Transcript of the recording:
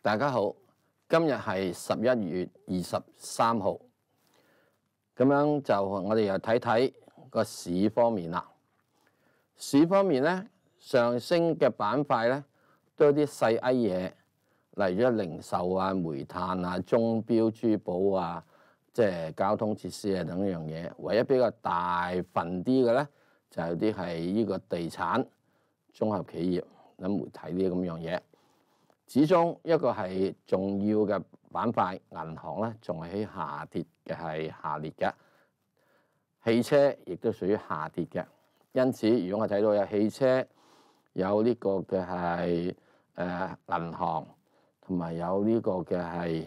大家好，今日系十一月二十三号，咁样就我哋又睇睇个市方面啦。市方面咧，上升嘅板块咧，都有啲细埃嘢，例如零售啊、煤炭啊、中标珠宝啊。即係交通設施啊等一樣嘢，唯一比較大份啲嘅咧，就有啲係呢個地產綜合企業、咁媒體啲咁樣嘢。始終一個係重要嘅板塊，銀行咧仲係喺下跌嘅，係下跌嘅。汽車亦都屬於下跌嘅，因此如果我睇到有汽車有呢個嘅係誒銀行，同埋有呢個嘅係。